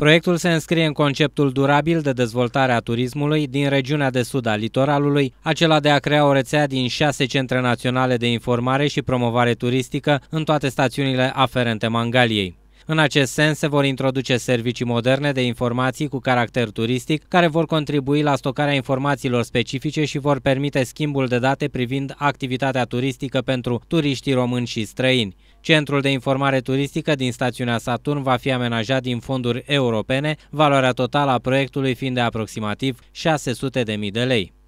Proiectul se înscrie în conceptul durabil de dezvoltare a turismului din regiunea de sud a litoralului, acela de a crea o rețea din șase centre naționale de informare și promovare turistică în toate stațiunile aferente Mangaliei. În acest sens, se vor introduce servicii moderne de informații cu caracter turistic, care vor contribui la stocarea informațiilor specifice și vor permite schimbul de date privind activitatea turistică pentru turiștii români și străini. Centrul de informare turistică din stațiunea Saturn va fi amenajat din fonduri europene, valoarea totală a proiectului fiind de aproximativ 600.000 de lei.